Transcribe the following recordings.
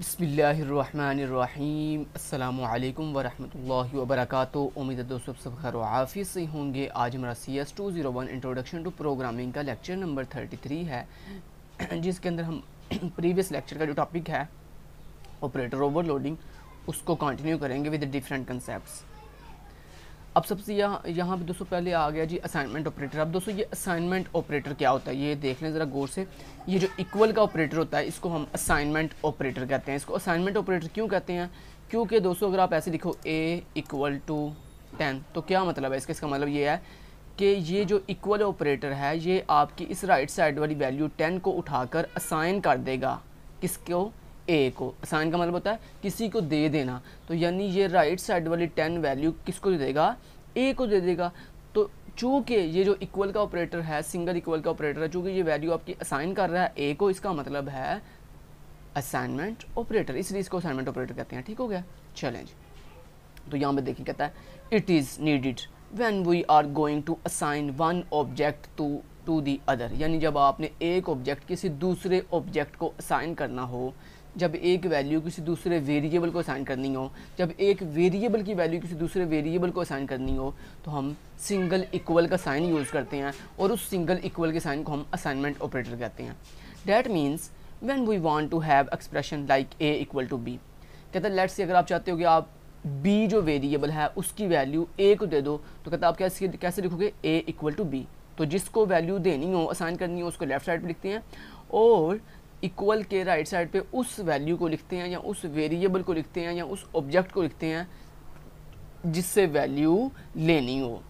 बसमिलीम अल्लाम वरहमल वबरक उम्मीद है दोस्तों सब खैर आफ़ी से होंगे आज हमारा C S two zero one introduction to programming का लेक्चर नंबर थर्टी थ्री है जिसके अंदर हम प्रीवियस लेक्चर का जो टॉपिक है ऑपरेटर ओवरलोडिंग उसको कंटिन्यू करेंगे विद डिफरेंट कंसेप्ट अब सबसे यहाँ यहाँ पर दोस्तों पहले आ गया जी असाइनमेंट ऑपरेटर अब दोस्तों ये असाइनमेंट ऑपरेटर क्या होता है ये देख लें ज़रा गौर से ये जो इक्वल का ऑपरेटर होता है इसको हम असाइनमेंट ऑपरेटर कहते हैं इसको असाइनमेंट ऑपरेटर क्यों कहते हैं क्योंकि दोस्तों अगर आप ऐसे लिखो ए इक्वल टू टेन तो क्या मतलब है इसका इसका मतलब ये है कि ये जो इक्वल ऑपरेटर है ये आपकी इस राइट साइड वाली वैल्यू टेन को उठाकर असाइन कर देगा किसको ए को असाइन का मतलब होता है किसी को दे देना तो यानी ये राइट साइड वाली टेन वैल्यू किसको दे देगा ए को दे देगा तो चूँकि ये जो इक्वल का ऑपरेटर है सिंगल इक्वल का ऑपरेटर है चूँकि ये वैल्यू आपकी असाइन कर रहा है ए को इसका मतलब है असाइनमेंट ऑपरेटर इसलिए इसको असाइनमेंट ऑपरेटर कहते हैं ठीक हो गया चलें जी तो यहाँ पे देखिए कहता है it is needed when we are going to assign one object to to the other यानी जब आपने एक ऑब्जेक्ट किसी दूसरे ऑब्जेक्ट को असाइन करना हो जब एक वैल्यू किसी दूसरे वेरिएबल को असाइन करनी हो जब एक वेरिएबल की वैल्यू किसी दूसरे वेरिएबल को असाइन करनी हो तो हम सिंगल इक्वल का साइन यूज़ करते हैं और उस सिंगल इक्वल के साइन को हम असाइनमेंट ऑपरेटर कहते हैं that means when we want to have expression like a equal to b कहते हैं लेट्स अगर आप चाहते हो कि आप बी जो वेरिएबल है उसकी वैल्यू ए को दे दो तो कहते आप कैसे कैसे लिखोगे ए इक्वल टू बी तो जिसको वैल्यू देनी हो असाइन करनी हो उसको लेफ्ट साइड पर लिखते हैं और इक्वल के राइट साइड पे उस वैल्यू को लिखते हैं या उस वेरिएबल को लिखते हैं या उस ऑब्जेक्ट को लिखते हैं जिससे वैल्यू लेनी हो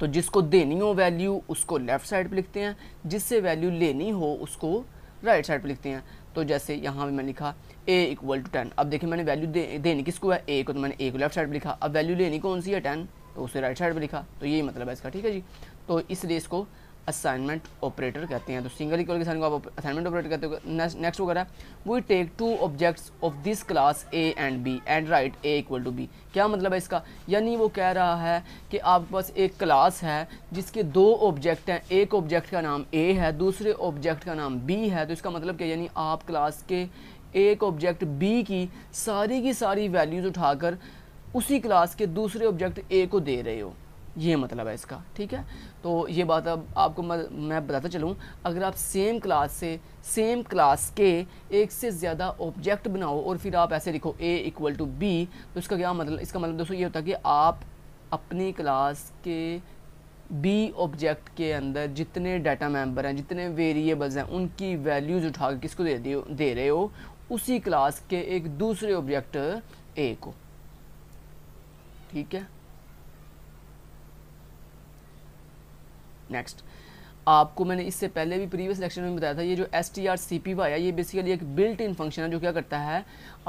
तो जिसको देनी हो वैल्यू उसको लेफ़्ट साइड पे लिखते हैं जिससे वैल्यू लेनी हो उसको राइट साइड पे लिखते हैं तो जैसे यहाँ पर मैंने लिखा ए इक्वल टू टेन अब देखिए मैंने वैल्यू दे, देनी किसको है ए को तो मैंने ए को लेफ्ट साइड पर लिखा अब वैल्यू लेनी कौन सी है टेन तो उसे राइट साइड पर लिखा तो यही मतलब है इसका ठीक है जी तो इसलिए इसको असाइनमेंट ऑपरेटर कहते हैं तो सिंगल इक्वल के साइन को आप असाइनमेंट ऑपरेटर कहते हो नेक्स्ट वगैरह we take two objects of this class a and b and write a equal to b क्या मतलब है इसका यानी वो कह रहा है कि आपके पास एक क्लास है जिसके दो ऑब्जेक्ट हैं एक ऑब्जेक्ट का नाम ए है दूसरे ऑब्जेक्ट का नाम बी है तो इसका मतलब क्या यानी आप क्लास के एक ऑब्जेक्ट बी की सारी की सारी वैल्यूज़ उठाकर उसी क्लास के दूसरे ऑब्जेक्ट ए को दे रहे हो ये मतलब है इसका ठीक है तो ये बात अब आपको मैं बताता चलूँ अगर आप सेम क्लास से सेम क्लास के एक से ज़्यादा ऑब्जेक्ट बनाओ और फिर आप ऐसे लिखो ए इक्वल टू बी तो इसका क्या मतलब इसका मतलब दोस्तों ये होता है कि आप अपनी क्लास के बी ऑब्जेक्ट के अंदर जितने डाटा मेंबर हैं जितने वेरिएबल्स हैं उनकी वैल्यूज़ उठा कर किसको दे दे रहे हो उसी क्लास के एक दूसरे ऑब्जेक्ट ए को ठीक है नेक्स्ट आपको मैंने इससे पहले भी प्रीवियस लेक्चर में बताया था ये जो S T R C P Y है ये बेसिकली एक बिल्ट इन फंक्शन है जो क्या करता है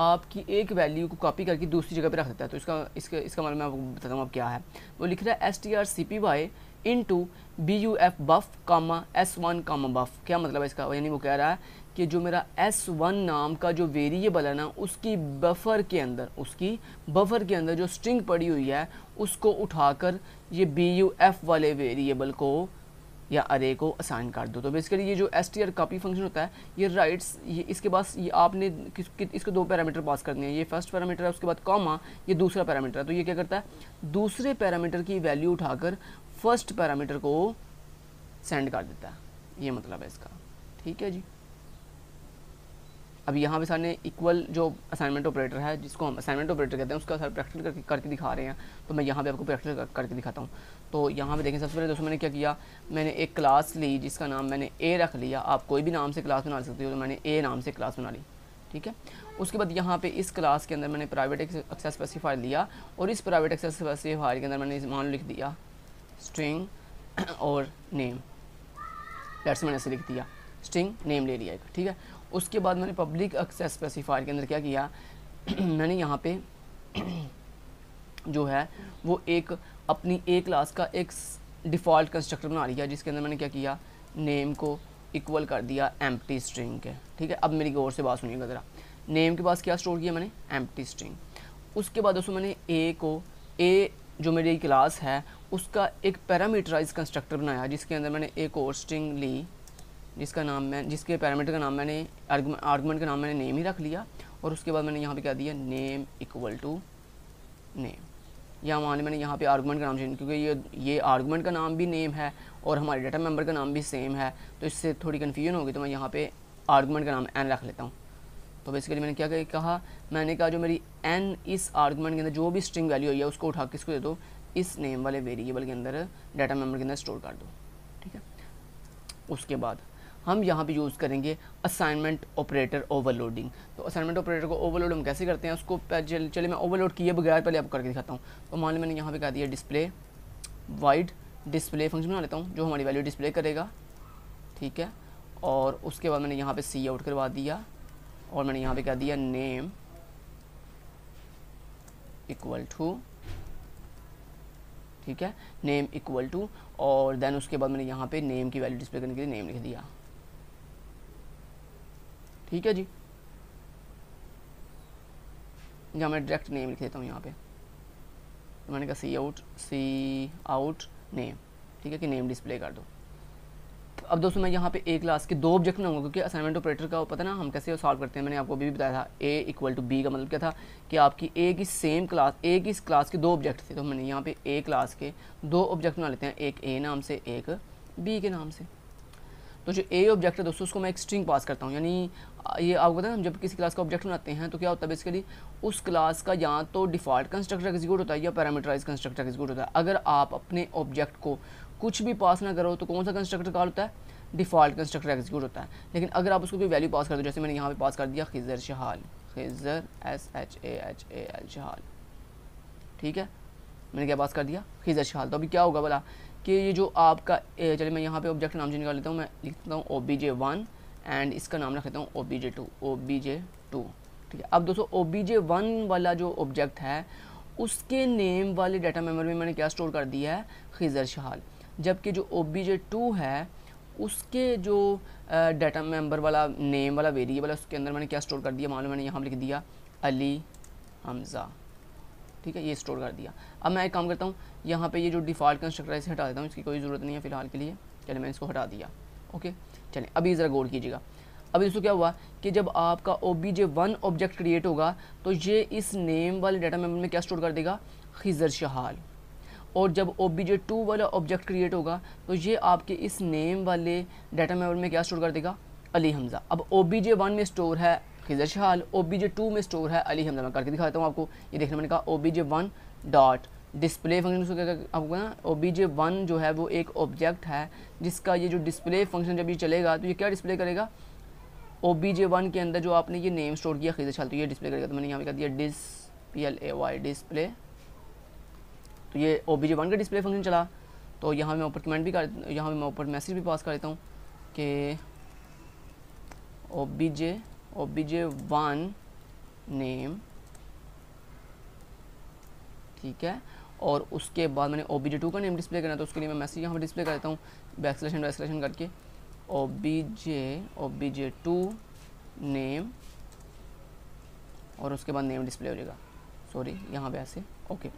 आपकी एक वैल्यू को कॉपी करके दूसरी जगह पे रख देता है तो इसका इसका इसका मतलब मैं आपको बताता हूँ आप क्या है वो लिख रहा है S T R C P Y into B U F buff comma S one comma buff क्या मतलब है इसका यानी वो कह रहा है कि जो मेरा एस वन नाम का जो वेरिएबल है ना उसकी बफर के अंदर उसकी बफर के अंदर जो स्ट्रिंग पड़ी हुई है उसको उठाकर ये बी यू एफ वाले वेरिएबल को या अरे को असाइन कर दो तो बेसिकली ये जो S T R copy function होता है ये राइट्स ये इसके पास ये आपने किस, कि, इसको दो पैरामीटर पास करने हैं ये फर्स्ट पैरामीटर है उसके बाद कॉमा ये दूसरा पैरामीटर है तो ये क्या करता है दूसरे पैरामीटर की वैल्यू उठाकर फर्स्ट पैरामीटर को सेंड कर देता है ये मतलब है इसका ठीक है जी अब यहाँ पे सामने इक्वल जो असाइनमेंट ऑपरेटर है जिसको हम असाइनमेंट ऑपरेटर कहते हैं उसका सर प्रैक्टिकल करके करके दिखा रहे हैं तो मैं यहाँ पे आपको प्रैक्टिकल करके दिखाता हूँ तो यहाँ पे देखें सबसे पहले दोस्तों मैंने क्या किया मैंने एक क्लास ली जिसका नाम मैंने ए रख लिया आप कोई भी नाम से क्लास बना सकते हो तो मैंने ए नाम से क्लास बना ली ठीक है उसके बाद यहाँ पर इस क्लास के अंदर मैंने प्राइवेट एक्सेस स्पेसिफायर लिया और इस प्राइवेट एक्सेस स्पेसिफायर के अंदर मैंने मान लिख दिया स्ट्रिंग और नेम डेट्स मैंने ऐसे लिख दिया स्ट्रिंग नेम ले लिया एक ठीक है उसके बाद मैंने पब्लिक एक्सेस स्पेसिफायर के अंदर क्या किया मैंने यहाँ पे जो है वो एक अपनी ए क्लास का एक डिफ़ॉल्ट कंस्ट्रक्टर बना लिया जिसके अंदर मैंने क्या किया नेम को इक्वल कर दिया एम स्ट्रिंग के ठीक है अब मेरी गौर से बात सुनिएगा ज़रा नेम के पास क्या स्टोर किया मैंने एम स्ट्रिंग उसके बाद उसमें मैंने ए को ए जो मेरी क्लास है उसका एक पैरामीटराइज कंस्ट्रक्टर बनाया जिसके अंदर मैंने एक और स्ट्रिंग ली जिसका नाम मैं जिसके पैरामीटर का नाम मैंने आर्गूमेंट का नाम मैंने नेम ही रख लिया और उसके बाद मैंने यहाँ पे क्या दिया नेम इक्वल टू नेम या मान मैंने यहाँ पे आर्गूमेंट का नाम चेंज क्योंकि ये ये आर्गूमेंट का नाम भी नेम है और हमारे डाटा मेंबर का नाम भी सेम है तो इससे थोड़ी कन्फ्यूजन होगी तो मैं यहाँ पर आर्गूमेंट का नाम एन रख लेता हूँ तो बेसिकली मैंने क्या कहा मैंने कहा जो मेरी एन इस आर्गूमेंट के अंदर जो भी स्ट्रिंग वैल्यू हुई है उसको उठा किसको दे दो इस नेम वाले वेरिएबल के अंदर डाटा मेंबर के अंदर स्टोर कर दो ठीक है उसके बाद हम यहाँ पे यूज़ करेंगे असाइनमेंट ऑपरेटर ओवरलोडिंग तो असाइनमेंट ऑपरेटर को ओवरलोड हम कैसे करते हैं उसको चलिए मैं ओवरलोड किए बगैर पहले आपको करके दिखाता हूँ तो मान लो मैंने यहाँ पर कहा दिया डिस्प्ले वाइड डिस्प्ले फंक्शन बना लेता हूँ जो हमारी वैल्यू डिस्प्ले करेगा ठीक है और उसके बाद मैंने यहाँ पर सी आउट करवा दिया और मैंने यहाँ पर कह दिया नेम इक्वल टू ठीक है नेम इक्वल टू और देन उसके बाद मैंने यहाँ पे नेम की वैल्यू डिस्प्ले करने के लिए नेम लिख दिया ठीक है जी या मैं डायरेक्ट नेम लिख देता हूँ यहाँ पे तो मैंने कहा C out C out name ठीक है कि नेम डिस्प्ले कर दो अब दोस्तों मैं यहाँ पे ए क्लास के दो ऑब्जेक्ट बनाऊंगा क्योंकि असाइनमेंट ऑपरेटर का पता ना हम कैसे सॉल्व करते हैं मैंने आपको अभी भी बताया था ए इक्वल टू बी का मतलब क्या था कि आपकी ए की सेम क्लास ए की इस क्लास के दो ऑब्जेक्ट थे तो मैंने यहाँ पे ए क्लास के दो ऑब्जेक्ट बना लेते हैं एक ए नाम से एक बी के नाम से तो जो ए ऑब्जेक्ट है दोस्तों उसको मैं एक स्ट्रिंग पास करता हूँ यानी ये आपको पता है हम जब किसी क्लास का ऑब्जेक्ट बनाते हैं तो क्या होता है बेसिकली उस क्लास का या तो डिफ़ॉल्ट कंस्ट्रक्टर एग्जीक्यूट होता है या पैरामीटराइज कंस्ट्रक्टर एग्जीक्यूट होता है अगर आप अपने ऑब्जेक्ट को कुछ भी पास ना करो तो कौन सा कंस्ट्रक्टर कॉल होता है डिफ़ॉल्ट कंस्ट्रक्टर एग्जीक्यूट होता है लेकिन अगर आप उसको कोई वैल्यू पास कर दो जैसे मैंने यहाँ पर पास कर दिया Khizar Shahal Khizar S H A H A L Shahal ठीक है मैंने क्या पास कर दिया खिजर शहाल तो अभी क्या होगा बोला कि ये जो आपका चलिए मैं यहाँ पे ऑब्जेक्ट नाम चेंज निकाल लेता हूँ मैं लिखता हूँ O B J one and इसका नाम रख लेता हूँ O B J two O B J two ठीक है अब दोस्तों ओ बी जे वन वाला जो ऑब्जेक्ट है उसके नेम वाले डाटा मेमोरी में मैंने क्या स्टोर कर दिया है खिजर शहाल जबकि जो ओ बी जे टू है उसके जो डाटा मेम्बर वाला नेम वाला वेरिएबल है उसके अंदर मैंने क्या स्टोर कर दिया मालूम मैंने यहाँ लिख दिया अली हमज़ा ठीक है ये स्टोर कर दिया अब मैं एक काम करता हूँ यहाँ पे ये जो डिफ़ॉल्ट कंस्ट्रक्टर है इसे हटा देता हूँ इसकी कोई ज़रूरत नहीं है फिलहाल के लिए चले मैंने इसको हटा दिया ओके चलें अभी ज़रा गौर कीजिएगा अभी इसको क्या हुआ कि जब आपका O B J one object create होगा तो ये इस नेम वाले डाटा मेमोरी में क्या स्टोर कर देगा खिजर शहाल और जब ओ बी जे टू वाला ऑब्जेक्ट क्रिएट होगा तो ये आपके इस नेम वाले डाटा मेमोरी में क्या स्टोर कर देगा अली हमज़ा अब ओ बी जे वन में स्टोर है Khizar Shahal O B J two में स्टोर है अली हमदा मैं करके दिखाता हूँ आपको ये देखने मैंने कहा O B J one dot display function उसको क्या आपको ना ओ बी जे वन जो है वो एक ऑब्जेक्ट है जिसका ये जो डिस्प्ले फंक्शन जब ये चलेगा तो ये क्या डिस्प्ले करेगा ओ बी जे वन के अंदर जो आपने ये नेम स्टोर किया खिजर शाल तो ये डिस्प्ले करेगा तो मैंने यहाँ पे कह दिया dis P L A Y display तो ये ओ बी जे वन का डिस्प्ले फंक्शन चला तो यहाँ मैं ऊपर कमेंट भी कर यहाँ मैं ऊपर मैसेज भी पास कर देता हूँ कि ओ बी जे obj1 नेम ठीक है और उसके बाद मैंने ओ बी टू का नेम डिस्प्ले करना है तो उसके लिए मैं मैसेज यहाँ पर डिस्प्ले कर देता हूँ वैक्सीलेशन वैक्सलेशन करके O B J O B J two name और उसके बाद नेम डिस्प्ले हो जाएगा सॉरी यहाँ पे ऐसे ओके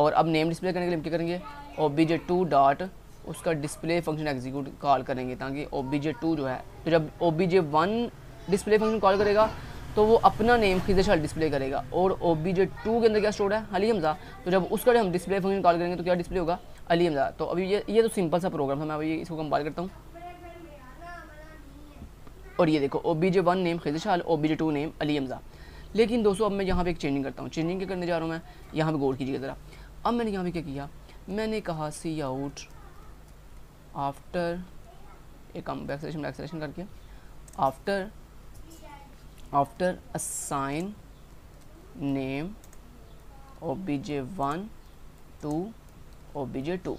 और अब नेम डिस्प्ले करने के लिए हम क्या करेंगे O B J two dot उसका डिस्प्ले फंक्शन एग्जीक्यूट कॉल करेंगे ताकि ओ बी जे टू जो है तो जब O B J one display function call करेगा तो वो अपना नेम खिजश डिस्प्ले करेगा और ओ बी जे टू के अंदर क्या स्टोर है अली हमजा तो जब उसका हम डिस्प्ले फंक्शन कॉल करेंगे तो क्या डिस्प्ले होगा अली हमजा तो अभी ये ये तो सिंपल सा प्रोग्राम है मैं अभी इसको कंपाइल करता हूँ और ये देखो O B J one name Khizar O B J two name Ali Hamza लेकिन दोस्तों अब मैं यहाँ पे एक चेंजिंग करता हूँ चेंजिंग क्या करने जा रहा हूँ मैं यहाँ पर गौर कीजिएगा ज़रा अब मैंने यहाँ पे क्या किया मैंने कहा सी आउट आफ्टर एक कम वैक्सीनेशन वैक्सीनेशन करके after after assign name obj1 to obj2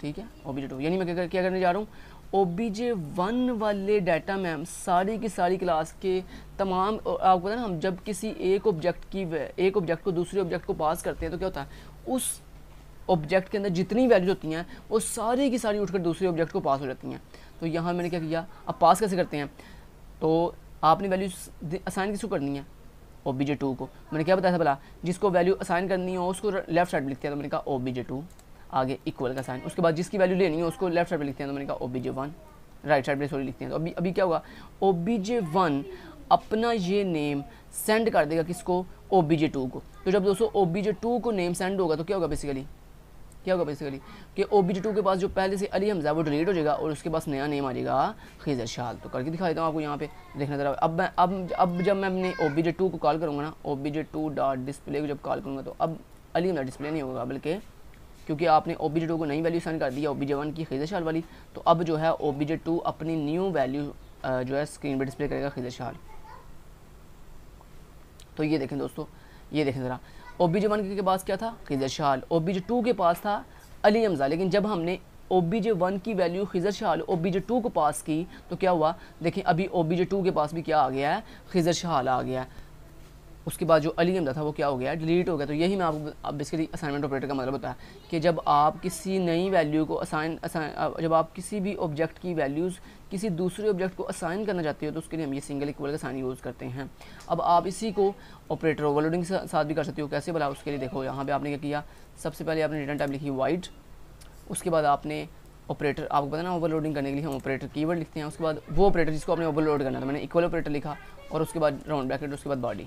ठीक है ओबीजे टू यानी मैं क्या, क्या करने जा रहा हूँ ओबीजे वन वाले डाटा में हम सारी की सारी क्लास के तमाम आपको पता ना हम जब किसी एक ऑब्जेक्ट की एक ऑब्जेक्ट को दूसरे ऑब्जेक्ट को पास करते हैं तो क्या होता है उस ऑब्जेक्ट के अंदर जितनी वैल्यूज होती हैं वो सारी की सारी उठकर दूसरे ऑब्जेक्ट को पास हो जाती हैं तो यहाँ मैंने क्या किया अब पास कैसे करते हैं तो आपने वैल्यू असाइन किसको करनी है ओ बी जे टू को मैंने क्या बताया था भला जिसको वैल्यू असाइन करनी हो उसको लेफ्ट साइड पर लिखते हैं तो मैंने कहा ओ बी जे टू आगे इक्वल का साइन उसके बाद जिसकी वैल्यू लेनी है उसको लेफ्ट साइड पर लिखते हैं तो मैंने कहा O B J one right side पर सॉरी लिखते हैं तो अभी अभी क्या होगा ओ बी जे वन अपना ये नेम सेंड कर देगा किसको ओ बी जे टू को तो जब दोस्तों ओ बी जे टू को नेम सेंड होगा तो क्या होगा बेसिकली क्या होगा बेसिकली कि ओ बी टू के पास जो पहले से अली हमजा वो डिलीट हो जाएगा और उसके पास नया नेम आ जाएगा खीजर शाह तो करके दिखा देता हूँ आपको यहाँ पे देखना ज़रा अब मैं अब अब जब मैं अपने ओ बी टू को कॉल करूँगा ना O B two dot display को जब कॉल करूँगा तो अब अली हमजा डिस्प्ले नहीं होगा बल्कि क्योंकि आपने ओ बी टू को नई वैल्यू सेंड कर दिया ओ बी वन की खीजर शाह वाली तो अब जो है ओ बी टू अपनी न्यू वैल्यू जो है स्क्रीन पर डिस्प्ले करेगा खीजर शाह तो ये देखें दोस्तों ये देखें ज़रा ओ बी जे वन के पास क्या था Khizar Shah O B J two के पास था अली हमजा लेकिन जब हमने ओ बी जे वन की value Khizar Shah O B J two को पास की तो क्या हुआ देखें अभी ओ बी जे टू के पास भी क्या आ गया है खिजर शाह आ गया है उसके बाद जो अली अमदा था वो क्या हो गया डिलीट हो गया तो यही मैं आपको आप बेसिकली असाइनमेंट ऑपरेटर का मतलब बताया कि जब आप किसी नई वैल्यू को असाइन असाइन जब आप किसी भी ऑब्जेक्ट की वैल्यूज़ किसी दूसरे ऑब्जेक्ट को असाइन करना चाहते हो तो उसके लिए हम ये सिंगल इक्वल का साइन यूज़ करते हैं अब आप इसी को ऑपरेटर ओवरलोडिंग के साथ भी कर सकते हो कैसे बोला उसके लिए देखो यहाँ पर आपने क्या किया सबसे पहले आपने रिटर्न टाइप लिखी वाइट उसके बाद आपने ऑपरेटर आपको पता ना ओवरलोडिंग करने के लिए हम ऑपरेटर कीवर्ड लिखते हैं उसके बाद वो ऑपरेटर जिसको आपने ओवरलोड करना था मैंने इक्वल ऑपरेटर लिखा और उसके बाद राउंड ब्रैकेट उसके बाद बॉडी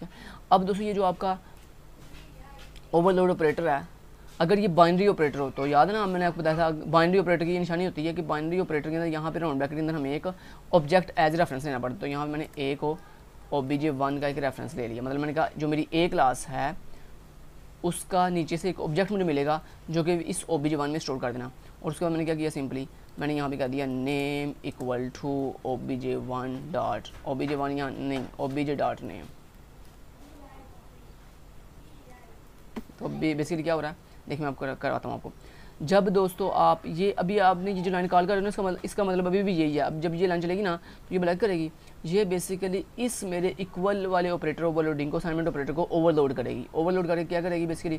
ठीक है अब दोस्तों ये जो आपका ओवरलोड ऑपरेटर है अगर ये बाइनरी ऑपरेटर हो तो याद है ना मैंने आपको बताया था बाइनरी ऑपरेटर की निशानी होती है कि बाइनरी ऑपरेटर के अंदर यहाँ पे राउंड ब्रैकेट के अंदर हमें एक ऑब्जेक्ट एज रेफरेंस लेना पड़ता है तो यहाँ मैंने ए को ओ बी जे वन का एक रेफरेंस ले लिया मतलब मैंने कहा जो मेरी ए क्लास है उसका नीचे से एक ऑब्जेक्ट मुझे मिलेगा जो कि इस ओ बी जे वन में स्टोर कर देना और उसके बाद मैंने क्या किया सिंपली मैंने यहाँ पर कह दिया name equal to O B J one dot O B J one यहाँ नहीं O B J dot name basically क्या हो रहा है देखिए मैं आपको करवाता हूँ आपको जब दोस्तों आप ये अभी आपने ये जो लाइन कॉल कर इसका मतलब इसका मतलब अभी भी यही है अब जब ये लाइन चलेगी ना तो ये ब्लैक करेगी ये बेसिकली इस मेरे इक्वल वाले ऑपरेटर ओवरलोडिंग को असाइनमेंट ऑपरेटर को ओवरलोड करेगी ओवरलोड करके क्या करेगी बेसिकली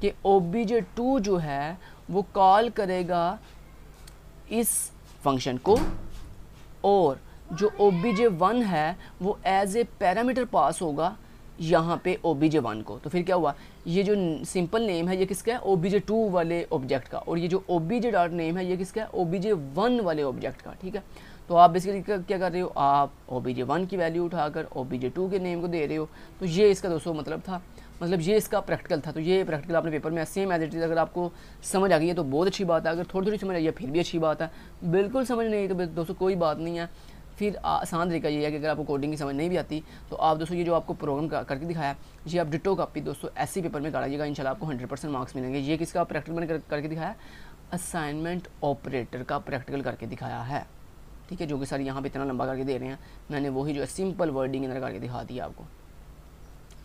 कि ओ बी जे टू जो है वो कॉल करेगा इस फंक्शन को और जो ओ बी जे वन है वो एज ए पैरामीटर पास होगा यहाँ पे ओ बी जे वन को तो फिर क्या हुआ ये जो सिंपल नेम है ये किसका है ओ बी जे टू वाले ऑब्जेक्ट का और ये जो O B J dot name है ये किसका है ओ बी जे वन वाले ऑब्जेक्ट का ठीक है तो आप बेसिकली क्या कर रहे हो आप ओ बी जे वन की वैल्यू उठाकर ओ बी जे टू के नेम को दे रहे हो तो ये इसका दोस्तों मतलब था मतलब ये इसका प्रैक्टिकल था तो ये प्रैक्टिकल आपने पेपर में सेम एज इट इज़ अगर आपको समझ आ गई है तो बहुत अच्छी बात है अगर थोड़ी थोड़ी समझ आई है फिर भी अच्छी बात है बिल्कुल समझ नहीं तो दोस्तों कोई बात नहीं है फिर आसान तरीका ये है कि अगर आपको कोडिंग की समझ नहीं भी आती तो आप दोस्तों ये जो आपको प्रोग्राम करके दिखाया ये आप डिटो कापी दोस्तों एस पेपर में काटिएगा इंशाल्लाह आपको हंड्रेड परसेंट मार्क्स मिलेंगे ये किसका प्रैक्टिकल मैंने करके दिखाया असाइनमेंट ऑपरेटर का प्रैक्टिकल करके दिखाया है ठीक है जो कि सर यहाँ पर इतना लंबा करके दे रहे हैं मैंने वही जो है सिंपल वर्डिंग अंदर करके दिखा दिया आपको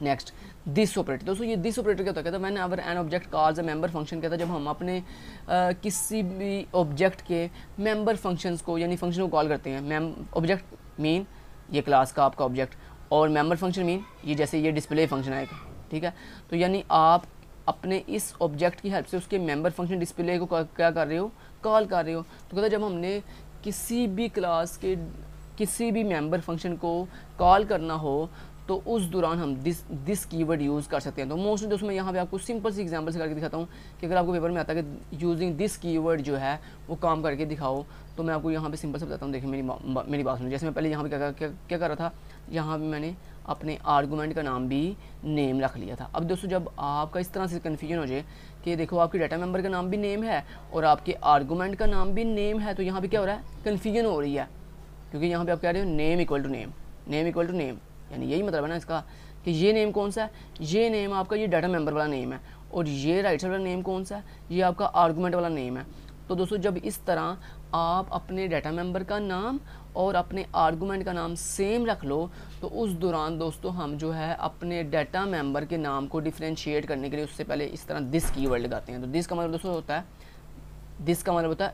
नेक्स्ट दिस ऑपरेटर दोस्तों ये दिस ऑपरेटर क्या होता है कहता मैंने our an object calls a member function कहता जब हम अपने आ, किसी भी ऑब्जेक्ट के मेंबर फंक्शंस को यानी फंक्शन को कॉल करते हैं मैम ऑब्जेक्ट मीन ये क्लास का आपका ऑब्जेक्ट और मेंबर फंक्शन मीन ये जैसे ये डिस्प्ले फंक्शन आएगा ठीक है तो यानी आप अपने इस ऑब्जेक्ट की हेल्प से उसके मेंबर फंक्शन डिस्प्ले को क्या कर रहे हो कॉल कर रहे हो तो कहता जब हमने किसी भी क्लास के किसी भी मेंबर फंक्शन को कॉल करना हो तो उस दौरान हम दिस दिस कीवर्ड यूज़ कर सकते हैं तो मोस्टली दोस्तों मैं यहाँ पे आपको सिंपल सी एग्जांपल से करके दिखाता हूँ कि अगर आपको पेपर में आता है कि यूजिंग दिस कीवर्ड जो है वो काम करके दिखाओ तो मैं आपको यहाँ पे सिंपल से बताता हूँ देखिए मेरी मेरी बात सुनो जैसे मैं पहले यहाँ पर क्या क्या, क्या कर रहा था यहाँ पर मैंने अपने आर्गूमेंट का नाम भी नेम रख लिया था अब दोस्तों जब आपका इस तरह से कन्फ्यूजन हो जाए कि देखो आपके डाटा मेम्बर का नाम भी नेम है और आपके आर्गूमेंट का नाम भी नेम है तो यहाँ पर क्या हो रहा है कन्फ्यूजन हो रही है क्योंकि यहाँ पर आप कह रहे हो name equal to name name equal to name यानी यही मतलब है ना इसका कि ये नेम कौन सा है ये नेम आपका ये डाटा मेंबर वाला नेम है और ये राइट साइड वाला नेम कौन सा है ये आपका आर्गूमेंट वाला नेम है तो दोस्तों जब इस तरह आप अपने डाटा मेंबर का नाम और अपने आर्गूमेंट का नाम सेम रख लो तो उस दौरान दोस्तों हम जो है अपने डाटा मेंबर के नाम को डिफ्रेंशिएट करने के लिए उससे पहले इस तरह दिस कीवर्ड लगाते हैं तो दिस का मतलब दोस्तों होता है दिस का मतलब होता है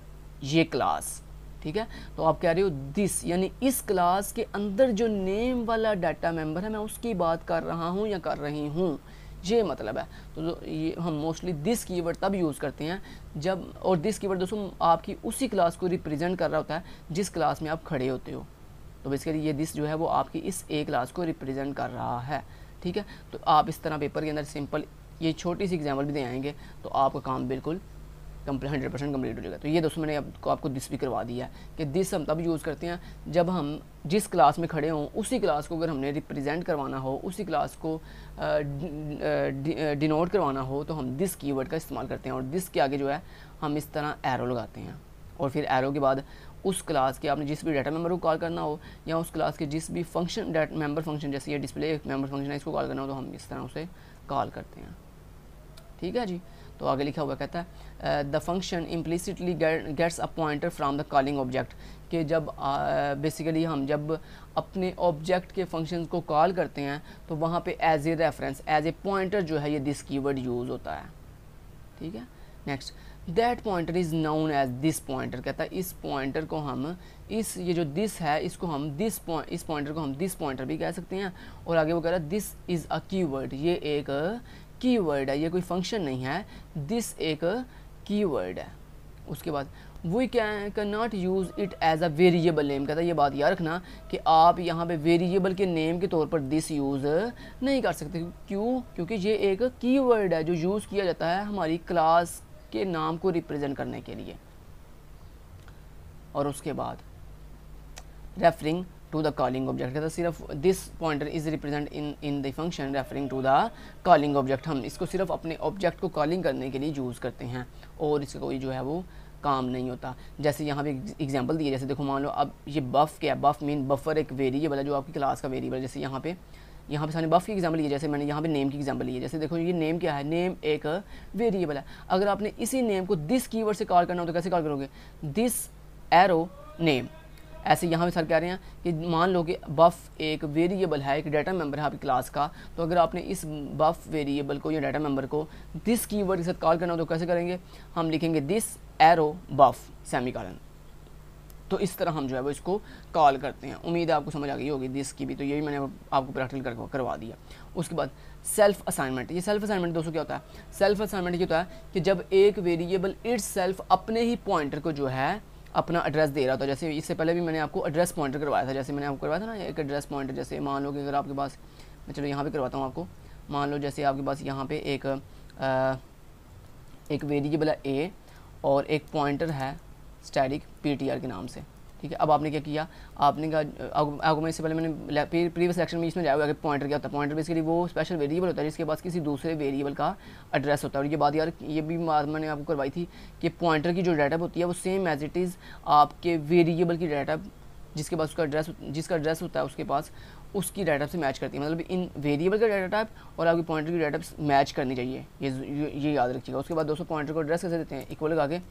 ये क्लास ठीक है तो आप कह रहे हो दिस यानी इस क्लास के अंदर जो नेम वाला डाटा मेंबर है मैं उसकी बात कर रहा हूँ या कर रही हूँ ये मतलब है तो ये हम मोस्टली दिस कीवर्ड तब यूज़ करते हैं जब और दिस कीवर्ड दोस्तों आपकी उसी क्लास को रिप्रेजेंट कर रहा होता है जिस क्लास में आप खड़े होते हो तो बेसिकली ये दिस जो है वो आपकी इस ए क्लास को रिप्रेजेंट कर रहा है ठीक है तो आप इस तरह पेपर के अंदर सिंपल ये छोटी सी एग्जाम्पल भी दे आएंगे तो आपका काम बिल्कुल कम्प्लीट हंड्रेड परसेंट कम्प्लीट हो जाएगा तो ये दोस्तों मैंने आपको आपको दिस भी करवा दिया है कि दिस हम तब यूज़ करते हैं जब हम जिस क्लास में खड़े हों उसी क्लास को अगर हमने रिप्रेजेंट करवाना हो उसी क्लास को डिनोट करवाना हो तो हम दिस कीवर्ड का इस्तेमाल करते हैं और दिस के आगे जो है हम इस तरह एरो लगाते हैं और फिर एरो के बाद उस क्लास के आपने जिस भी डाटा मेंबर को कॉल करना हो या उस क्लास के जिस भी फंक्शन मेंबर फंक्शन जैसे ये डिस्प्ले मेंबर फंक्शन है इसको कॉल करना हो तो हम इस तरह उसे कॉल करते हैं ठीक है जी तो आगे लिखा हुआ कहता है the function implicitly gets a pointer from the calling object कि जब बेसिकली uh, हम जब अपने ऑब्जेक्ट के फंक्शन को कॉल करते हैं तो वहाँ पे as a reference as a pointer जो है ये दिस कीवर्ड यूज़ होता है ठीक है next that pointer is known as this pointer कहता है इस पॉइंटर को हम इस ये जो दिस है इसको हम दिस पॉइंट इस पॉइंटर को हम दिस पॉइंटर भी कह सकते हैं और आगे वो कह रहा है दिस इज़ अ कीवर्ड ये एक कीवर्ड है ये कोई फंक्शन नहीं है दिस एक कीवर्ड है उसके बाद we can can not use it as a variable name कहता है ये बात याद रखना कि आप यहाँ पे वेरिएबल के नेम के तौर पर दिस यूज़ नहीं कर सकते क्यों क्योंकि ये एक कीवर्ड है जो यूज़ किया जाता है हमारी क्लास के नाम को रिप्रेजेंट करने के लिए और उसके बाद referring to the calling object kehta सिर्फ this pointer is represent in in the function referring to the calling object हम इसको सिर्फ अपने object को calling करने के लिए यूज़ करते हैं और इसका कोई जो है वो काम नहीं होता जैसे यहाँ पे एग्जांपल दिए जैसे देखो मान लो अब ये बफ़ क्या है बफ़ मीन बफर एक वेरिएबल है जो आपकी क्लास का वेरिएबल है जैसे यहाँ पे यहाँ पे सामने बफ़ की एग्जाम्पल लिया जैसे मैंने यहाँ पे नेम की एग्जाम्पल लिए जैसे देखो ये नेम क्या है नेम एक वेरिएबल है अगर आपने इसी नेम को दिस कीवर्ड से कॉल करना हो तो कैसे कॉल करोगे दिस एरो नेम ऐसे यहाँ सर कह रहे हैं कि मान लो कि बफ़ एक वेरिएबल है एक डाटा मेंबर है आपकी क्लास का तो अगर आपने इस बफ़ वेरिएबल को या डाटा मेंबर को दिस कीवर्ड के साथ कॉल करना हो तो कैसे करेंगे हम लिखेंगे this arrow buf semicolon तो इस तरह हम जो है वो इसको कॉल करते हैं उम्मीद है आपको समझ आ गई होगी दिस की भी तो यही मैंने आपको प्रैक्टिकल कर, करवा दिया उसके बाद सेल्फ असाइनमेंट ये सेल्फ असाइनमेंट दोस्तों क्या होता है सेल्फ असाइनमेंट ये होता है कि जब एक वेरिएबल इट्स सेल्फ अपने ही पॉइंटर को जो है अपना एड्रेस दे रहा था जैसे इससे पहले भी मैंने आपको एड्रेस पॉइंटर करवाया था जैसे मैंने आपको करवाया था ना एक एड्रेस पॉइंटर जैसे मान लो कि अगर आपके पास मैं चलो यहाँ पे करवाता हूँ आपको मान लो जैसे आपके पास यहाँ पे एक आ, एक वेरिएबल है ए और एक पॉइंटर है स्टैटिक पी के नाम से ठीक है अब आपने क्या किया आपने कहा आर्गूमेंट से पहले मैंने प्रीवियस सेक्शन में इसमें जाया हुआ पॉइंटर क्या होता है पॉइंटर बेसिकली वो स्पेशल वेरिएबल होता है जिसके पास किसी दूसरे वेरिएबल का एड्रेस होता है और ये बात यार ये भी मैंने आपको करवाई थी कि पॉइंटर की जो डाटा होती है वो सेम एज इट इज़ आपके वेरिएबल की डाटा जिसके पास उसका एड्रेस जिसका एड्रेस होता है उसके पास उसकी डाटा से मैच करती है मतलब इन वेरिएबल का डाटा टाइप और आपकी पॉइंटर की डाटा मैच करनी चाहिए ये ये याद रखिएगा उसके बाद दोस्तों पॉइंटर को एड्रेस कैसे देते हैं इक्वल आगे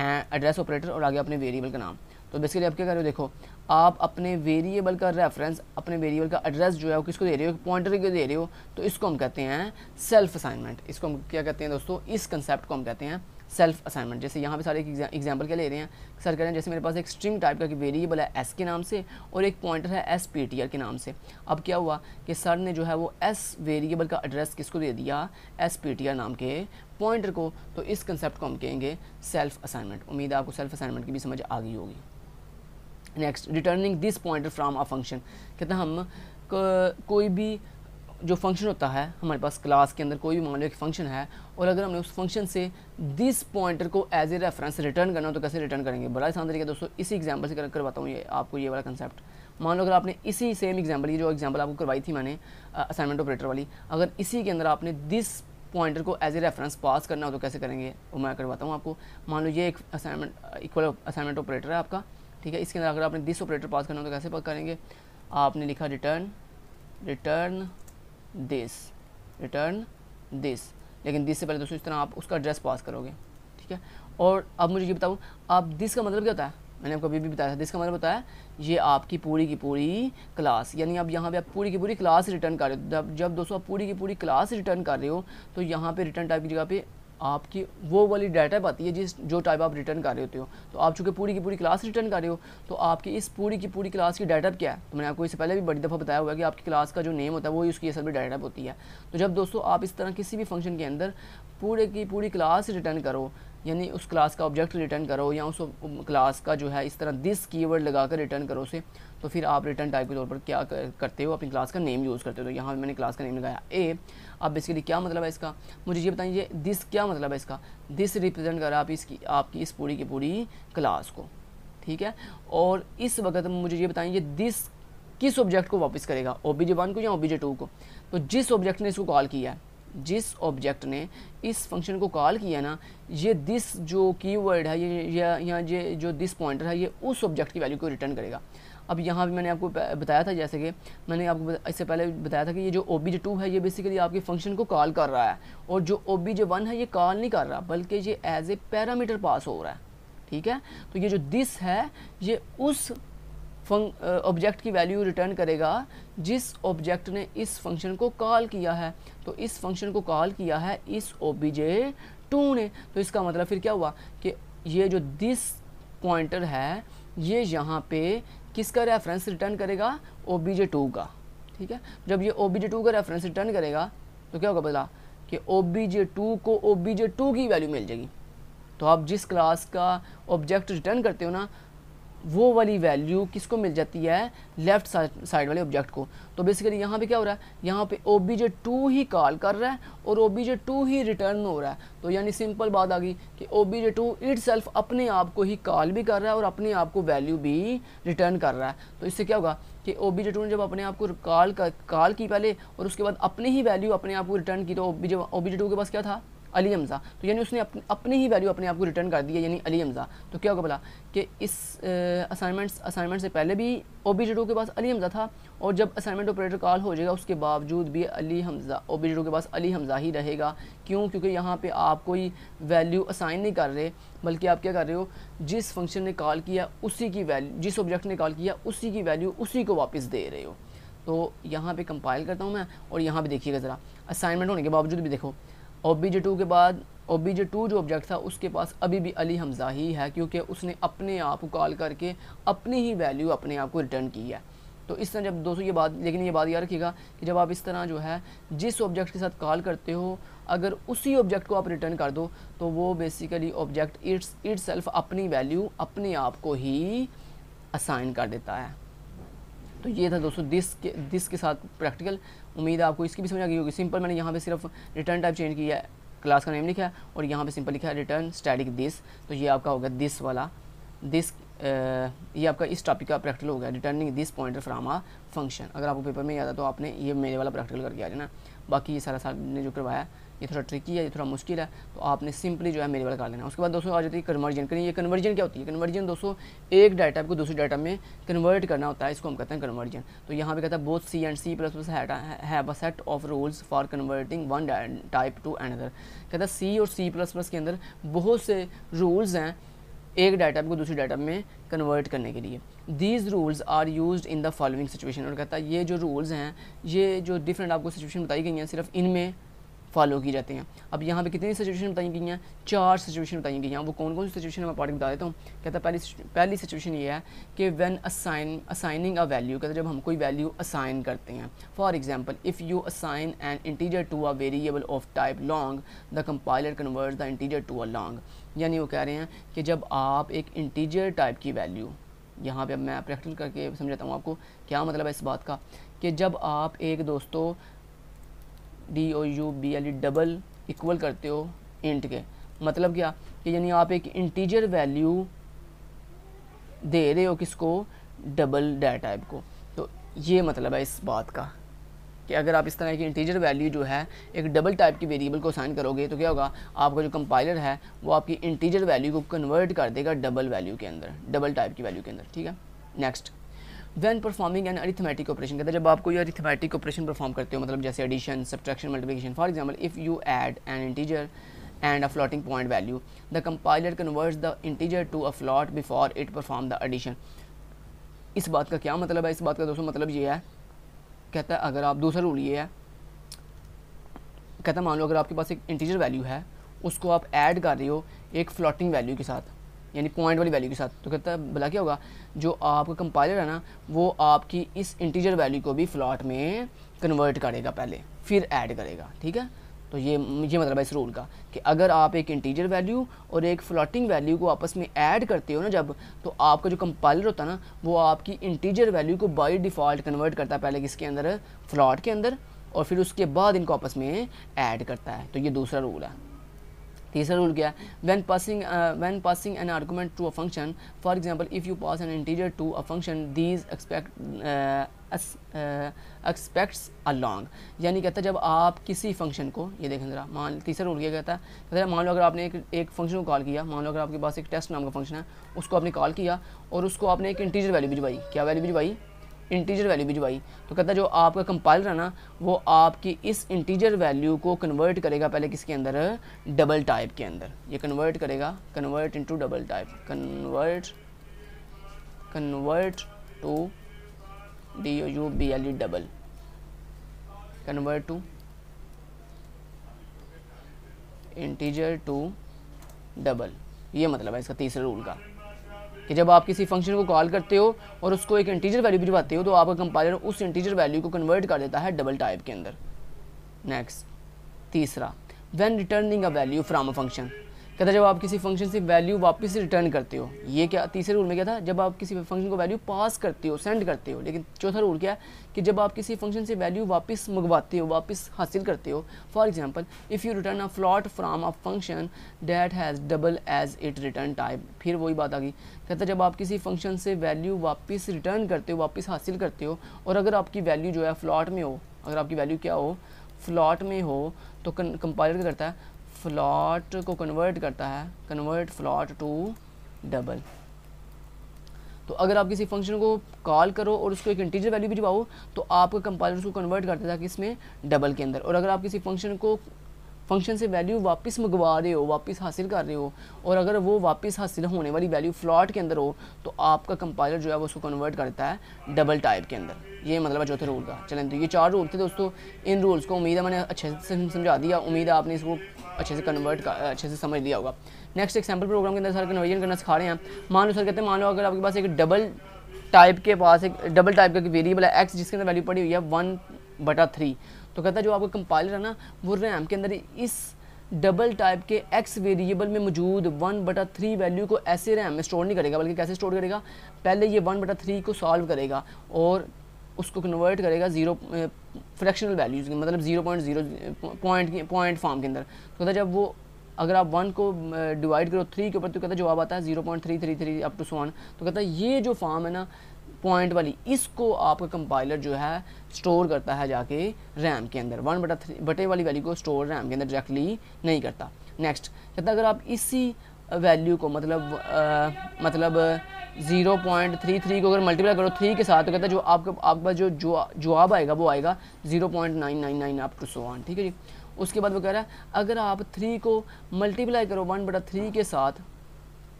एड्रेस ऑपरेटर और आगे अपने वेरिएबल का नाम तो बेसिकली आप क्या कर रहे हो देखो आप अपने वेरिएबल का रेफरेंस अपने वेरिएबल का एड्रेस जो है वो किसको दे रहे हो पॉइंटर को दे रहे हो तो इसको हम कहते हैं सेल्फ असाइनमेंट इसको हम क्या कहते हैं दोस्तों इस कंसेप्ट को हम कहते हैं सेल्फ असाइनमेंट जैसे यहाँ पे सारे एक एग्जाम्पल क्या ले रहे हैं सर कह रहे हैं जैसे मेरे पास एक स्ट्रिंग टाइप का वेरिएबल है एस के नाम से और एक पॉइंटर है एस पी टी आर के नाम से अब क्या हुआ कि सर ने जो है वो एस वेरिएबल का एड्रेस किसको दे दिया एस पी टी आर नाम के पॉइंटर को तो इस कंसेप्ट को हम कहेंगे सेल्फ असाइनमेंट उम्मीद है आपको सेल्फ असाइनमेंट की भी समझ आ गई होगी next returning this pointer from a function कहते हैं हम को, कोई भी जो फंक्शन होता है हमारे पास क्लास के अंदर कोई भी मान लो एक फंक्शन है और अगर हमने उस फंक्शन से दिस पॉइंटर को एज ए रेफरेंस रिटर्न करना हो तो कैसे रिटर्न करेंगे बड़ा आसान तरीके दोस्तों इसी एग्जांपल से कर करवाता हूँ ये आपको ये वाला कंसेप्ट मान लो अगर आपने इसी सेम एग्जाम्पल ये जो एग्जाम्पल आपको करवाई थी मैंने असाइनमेंट ऑपरेटर वाली अगर इसी के अंदर आपने दिस पॉइंटर को एज ए रेफरेंस पास करना हो तो कैसे करेंगे वो मैं करवाता हूँ आपको मान लो ये एक असाइनमेंट इक्वल असाइनमेंट ऑपरेटर है आपका ठीक है इसके अंदर अगर आपने दिस ऑपरेटर पास करना हो तो कैसे पास करेंगे आपने लिखा return return this return this लेकिन दिस से पहले दोस्तों इस तरह आप उसका एड्रेस पास करोगे ठीक है और अब मुझे ये बताऊँ आप दिस का मतलब क्या होता है मैंने आपको अभी भी बताया था दिस का मतलब होता है ये आपकी पूरी की पूरी क्लास यानी आप यहाँ पे आप पूरी की पूरी क्लास रिटर्न कर रहे हो जब जब दोस्तों आप पूरी की पूरी क्लास रिटर्न कर रहे हो तो यहाँ पे रिटर्न टाइप की जगह पे आपकी वो वाली डाटा आती है जिस जो टाइप आप रिटर्न कर रहे होते हो तो आप चूँकि पूरी की पूरी क्लास रिटर्न कर रहे हो तो आपकी इस पूरी की पूरी क्लास की डाटा क्या है तो मैंने आपको इससे पहले भी बड़ी दफ़ा बताया हुआ है कि आपकी क्लास का जो नेम होता है वो उसकी असल में डाटा होती है तो जब दोस्तों आप इस तरह किसी भी फंक्शन के अंदर पूरे की पूरी क्लास रिटर्न करो यानी उस क्लास का ऑब्जेक्ट रिटर्न करो या उस क्लास का जो है इस तरह दिस कीवर्ड लगा कर रिटर्न करो उसे तो फिर आप रिटर्न टाइप के तौर पर क्या करते हो अपनी क्लास का नेम यूज़ करते हो तो यहाँ मैंने क्लास का नेम लगाया ए अब बेसिकली क्या मतलब है इसका मुझे ये बताइए दिस क्या मतलब है इसका दिस रिप्रेजेंट करा आप इसकी आपकी इस पूरी की पूरी क्लास को ठीक है और इस वक्त मुझे ये बताइए दिस किस ऑब्जेक्ट को वापस करेगा ओ बी जे वन को या ओ बी जे टू को तो जिस ऑब्जेक्ट ने इसको कॉल किया है जिस ऑब्जेक्ट ने इस फंक्शन को कॉल किया ना ये दिस जो कीवर्ड है ये या ये जो दिस पॉइंटर है ये उस ऑब्जेक्ट की वैल्यू को रिटर्न करेगा अब यहाँ भी मैंने आपको बताया था जैसे कि मैंने आपको इससे पहले बताया था कि ये जो ओ बी टू है ये बेसिकली आपके फंक्शन को कॉल कर रहा है और जो ओ बी जे वन है ये कॉल नहीं कर रहा बल्कि ये एज ए पैरामीटर पास हो रहा है ठीक है तो ये जो दिस है ये उस फंक ऑब्जेक्ट की वैल्यू रिटर्न करेगा जिस ऑब्जेक्ट ने इस फंक्शन को कॉल किया है तो इस फंक्शन को कॉल किया है इस ओबीजे टू ने तो इसका मतलब फिर क्या हुआ कि ये जो दिस पॉइंटर है ये यहाँ पे किसका रेफरेंस रिटर्न करेगा ओबीजे टू का ठीक है जब ये ओबीजे टू का रेफरेंस रिटर्न करेगा तो क्या होगा बदला कि ओबीजे टू को ओबीजे टू की वैल्यू मिल जाएगी तो आप जिस क्लास का ऑब्जेक्ट रिटर्न करते हो ना वो वाली वैल्यू किसको मिल जाती है लेफ्ट साइड वाले ऑब्जेक्ट को तो बेसिकली यहाँ पे क्या हो रहा है यहाँ पे ओ बी जे टू ही कॉल कर रहा है और ओ बी जे टू ही रिटर्न हो रहा है तो यानी सिंपल बात आ गई कि O B J two itself अपने आप को ही कॉल भी कर रहा है और अपने आप को वैल्यू भी रिटर्न कर रहा है तो इससे क्या होगा कि ओ बी जे टू ने जब अपने आप को कॉल कॉल की पहले और उसके बाद अपनी ही वैल्यू अपने आप को रिटर्न की तो ओ बी जे टू के पास क्या था अली हमज़ा तो यानी उसने अप, अपनी ही वैल्यू अपने आप को रिटर्न कर दी है यानी अली हमज़ा तो क्या होगा बोला कि इस असाइनमेंट्स असाइनमेंट से पहले भी ओ बी के पास अली हमज़ा था और जब असाइनमेंट ऑपरेटर कॉल हो जाएगा उसके बावजूद भी अली हमज़ा ओ बी के पास अली हमज़ा ही रहेगा क्यों क्योंकि यहाँ पर आप कोई वैल्यू असाइन नहीं कर रहे बल्कि आप क्या कर रहे हो जिस फंक्शन ने कॉल किया उसी की वैल्यू जिस ऑब्जेक्ट ने कॉल किया उसी की वैल्यू उसी को वापस दे रहे हो तो यहाँ पर कंपाइल करता हूँ मैं और यहाँ पर देखिएगा ज़रा असाइनमेंट होने के बावजूद भी देखो ओ बी जे टू के बाद ओ बी जे टू जो ऑब्जेक्ट था उसके पास अभी भी अली हमजा ही है क्योंकि उसने अपने आप को कॉल करके अपनी ही वैल्यू अपने आप को रिटर्न की है तो इस तरह जब दोस्तों ये बात लेकिन ये बात याद रखिएगा कि जब आप इस तरह जो है जिस ऑब्जेक्ट के साथ कॉल करते हो अगर उसी ऑब्जेक्ट को आप रिटर्न कर दो तो वो बेसिकली ऑब्जेक्ट इट्स इट्स अपनी वैल्यू अपने आप को ही असाइन कर देता है तो ये था दोस्तों दिस के दिस के साथ प्रैक्टिकल उम्मीद है आपको इसकी भी समझ आ गई होगी सिंपल मैंने यहाँ पे सिर्फ रिटर्न टाइप चेंज किया है क्लास का नेम लिखा है और यहाँ पे सिंपल लिखा है रिटर्न स्टैटिक दिस तो ये आपका होगा दिस वाला दिस ये आपका इस टॉपिक का प्रैक्टिकल हो गया returning this pointer from a function अगर आपको पेपर में याद है तो आपने ये मेरे वाला प्रैक्टिकल करके आ जाना बाकी ये सारा साहब ने जो करवाया ये थोड़ा ट्रिकी है ये थोड़ा मुश्किल है तो आपने सिंपली जो है मेरे वाला कर लेना उसके बाद दोस्तों आ जाती है कन्वर्जन करें ये कन्वर्जन क्या होती है कन्वर्जन दोस्तों एक डाटा को दूसरे डाटा में कन्वर्ट करना होता है इसको हम कहते हैं कन्वर्जन तो यहाँ पे कहता है both C and C plus plus है set of rules for converting one type to and कहता है सी और सी प्लस प्लस के अंदर बहुत से रूल्स हैं एक डाटा को दूसरी डाटा में कन्वर्ट करने के लिए these rules are use in the following situation और कहता है ये जो रूल्स हैं ये जो डिफरेंट आपको सिचुएशन बताई गई हैं सिर्फ इनमें फॉलो की जाती हैं अब यहाँ पे कितनी सिचुएशन बताई गई हैं चार सिचुएशन बताई गई हैं वो कौन कौन सी सिचुएशन मैं पार्टी बता देता हूँ कहता पहली पहली सिचुएशन ये है कि when assign assigning a value कहता जब हम कोई वैल्यू असाइन करते हैं for example if you assign an integer to a variable of type long the compiler convert the integer to a long यानी वो कह रहे हैं कि जब आप एक इंटीजर टाइप की वैल्यू यहाँ पर अब मैं प्रैक्टिकल करके समझाता हूँ आपको क्या मतलब है इस बात का कि जब आप एक दोस्तों D O U B L E double equal करते हो इंट के मतलब क्या कि यानी आप एक इंटीजर वैल्यू दे रहे हो किसको डबल डेटा टाइप को तो ये मतलब है इस बात का कि अगर आप इस तरह की इंटीजर वैल्यू जो है एक डबल टाइप की वेरिएबल को साइन करोगे तो क्या होगा आपका जो कंपाइलर है वो आपकी इंटीजर वैल्यू को कन्वर्ट कर देगा डबल वैल्यू के अंदर डबल टाइप की वैल्यू के अंदर ठीक है next when performing an arithmetic operation कहता है जब आपको ये अरिथमेटिक ऑपरेशन परफॉर्म करते हो मतलब जैसे addition subtraction multiplication for example if you add an integer and a floating point value the compiler converts the integer to a float before it perform the addition इस बात का क्या मतलब है इस बात का दोस्तों मतलब ये है कहता है अगर आप दूसरा रूल ये है कहता मान लो अगर आपके पास एक इंटीजर वैल्यू है उसको आप ऐड कर रहे हो एक फ्लोटिंग वैल्यू के साथ यानी पॉइंट वाली वैल्यू के साथ तो कहता है भला क्या होगा जो आपका कंपाइलर है ना वो आपकी इस इंटीजर वैल्यू को भी फ्लॉट में कन्वर्ट करेगा पहले फिर ऐड करेगा ठीक है तो ये ये मतलब है इस रूल का कि अगर आप एक इंटीजर वैल्यू और एक फ्लॉटिंग वैल्यू को आपस में ऐड करते हो ना जब तो आपका जो कंपाइलर होता है ना वो आपकी इंटीजर वैल्यू को बाई डिफ़ॉल्ट कन्वर्ट करता है पहले किसके अंदर फ्लॉट के अंदर और फिर उसके बाद इनको आपस में ऐड करता है तो ये दूसरा रूल है तीसरा रूल क्या है when passing when passing an argument to a function for example if you pass an interior to a function these expect expects a long यानी कहता है जब आप किसी फंक्शन को ये देखें ज़रा मान तीसरा रूल क्या कहता है कहता है मान लो अगर आपने एक एक फंक्शन को कॉल किया मान लो अगर आपके पास एक टेस्ट नाम का फंक्शन है उसको आपने कॉल किया और उसको आपने एक इंटीरियर वैल्यू भिजवाई क्या वैल्यू भिजवाई इंटीजर वैल्यू भिजवाई तो कहता जो आपका कंपाइलर है ना वो आपकी इस इंटीजर वैल्यू को कन्वर्ट करेगा पहले किसके अंदर डबल टाइप के अंदर ये कन्वर्ट करेगा convert into double type convert convert to D U B L E double convert to integer to double ये मतलब है इसका तीसरे रूल का कि जब आप किसी फंक्शन को कॉल करते हो और उसको एक इंटीजर वैल्यू भिजवाते हो तो आपका कंपाइलर उस इंटीजर वैल्यू को कन्वर्ट कर देता है डबल टाइप के अंदर नेक्स्ट तीसरा when returning a value from a function कहता जब आप किसी फंक्शन से वैल्यू वापस रिटर्न करते हो ये क्या तीसरे रूल में क्या था जब आप किसी फंक्शन को वैल्यू पास करते हो सेंड करते हो लेकिन चौथा रूल क्या है कि जब आप किसी फंक्शन से वैल्यू वापस मंगवाते हो वापस हासिल करते हो for example if you return a float from a function that has double as it return type फिर वही बात आ गई कहता जब आप किसी फंक्शन से वैल्यू वापस रिटर्न करते हो वापस हासिल करते हो और अगर आपकी वैल्यू जो है फ्लॉट में हो अगर आपकी वैल्यू क्या हो फ्लॉट में हो तो कंपाइलर क्या करता है फ्लॉट को कन्वर्ट करता है कन्वर्ट फ्लॉट टू डबल तो अगर आप किसी फंक्शन को कॉल करो और उसको एक इंटीजर वैल्यू भी दिवाओ तो आपका कंपाइलर उसको कन्वर्ट कर देता है इसमें डबल के अंदर और अगर आप किसी फंक्शन को फंक्शन से वैल्यू वापस मंगवा रहे हो वापस हासिल कर रहे हो और अगर वो वापस हासिल होने वाली वैल्यू फ्लॉट के अंदर हो तो आपका कंपाइलर जो है वो उसको कन्वर्ट करता है डबल टाइप के अंदर ये मतलब है चौथे रूल का चलें तो ये चार रूल थे दोस्तों इन रूल्स को उम्मीद है मैंने अच्छे से समझा दिया उम्मीद है आपने इसको अच्छे से कन्वर्ट अच्छे से समझ लिया होगा नेक्स्ट एग्जाम्पल प्रोग्राम के अंदर सर कन्वर्जन करना सिखा रहे हैं मान लो सर कहते हैं मान लो अगर आपके पास एक डबल टाइप के पास एक डबल टाइप का वेरिएबल है एक्स जिसके अंदर वैल्यू पड़ी हुई है वन बटा थ्री तो कहता है जो आपका कंपाइलर है ना वो रैम के अंदर इस डबल टाइप के एक्स वेरिएबल में मौजूद वन बटा थ्री वैल्यू को ऐसे रैम में स्टोर नहीं करेगा बल्कि कैसे स्टोर करेगा पहले ये वन बटा थ्री को सॉल्व करेगा और उसको कन्वर्ट करेगा जीरो फ्रैक्शनल वैल्यूज़ के मतलब zero point zero point point form के अंदर तो कहता जब वो अगर आप वन को डिवाइड करो थ्री के ऊपर तो कहता है जवाब आता है zero point three three three up to sun तो कहता है ये जो फॉर्म है ना पॉइंट वाली इसको आपका कंपाइलर जो है स्टोर करता है जाके रैम के अंदर वन बटा थ्री बटे वाली वैल्यू को स्टोर रैम के अंदर डायरेक्टली नहीं करता नेक्स्ट कहता अगर आप इसी वैल्यू को मतलब आ, मतलब ज़ीरो पॉइंट थ्री थ्री को अगर मल्टीप्लाई करो थ्री के साथ तो कहता है जो आपके आपके पास जो जवाब आएगा वो आएगा zero point nine nine nine up to so one ठीक है जी उसके बाद वो कह रहा है अगर आप थ्री को मल्टीप्लाई करो वन बटा थ्री के साथ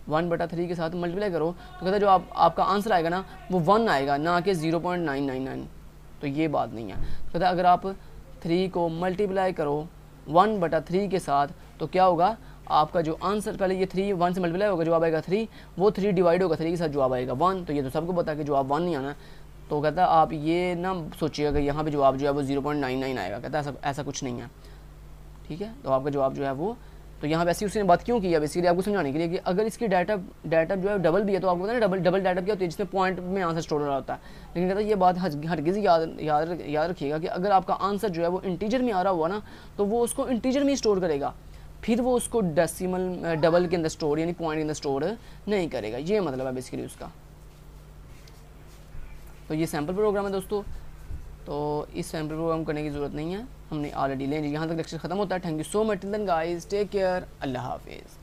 वन बटा थ्री के साथ मल्टीप्लाई करो तो कहता है जो आप आपका आंसर आएगा ना वो वन आएगा ना कि zero point nine nine nine तो ये बात नहीं है तो कहता है अगर आप थ्री को मल्टीप्लाई करो वन बटा थ्री के साथ तो क्या होगा आपका जो आंसर पहले ये थ्री वन से मल्टीप्लाई होगा जवाब आएगा थ्री वो थ्री डिवाइड होगा थ्री के साथ जवाब आएगा वन तो ये तो सबको पता है कि जवाब वन नहीं आना तो कहता है आप ये ना सोचिएगा कि यहाँ पर जवाब जो है वो जीरो पॉइंट नाइन नाइन आएगा कहता है ऐसा ऐसा कुछ नहीं है ठीक है तो आपका जवाब जो है वो तो यहाँ वैसे उसने बात क्यों की है बेसिकली आपको समझाने के लिए कि अगर इसकी डाटा डाटा जो है डबल भी है तो आपको पता है डबल डबल डाटा क्या होती है जिसमें पॉइंट में आंसर स्टोर हो रहा होता है लेकिन कहता है ये बात हरगिज़ याद याद याद रखिएगा कि अगर आपका आंसर जो है वो इंटीजर में आ रहा हुआ ना तो वो उसको इंटीजर में स्टोर करेगा फिर वो उसको डेसिमल डबल के अंदर स्टोर यानी पॉइंट के अंदर स्टोर नहीं करेगा ये मतलब है बेसिकली उसका तो ये सैम्पल प्रोग्राम है दोस्तों तो इस सैम्पल प्रोग्राम करने की ज़रूरत नहीं है हमने ऑलरेडी लेंगे यहाँ तक लेक्चर खत्म होता है thank you so much till then guys take care अल्लाह हाफिज़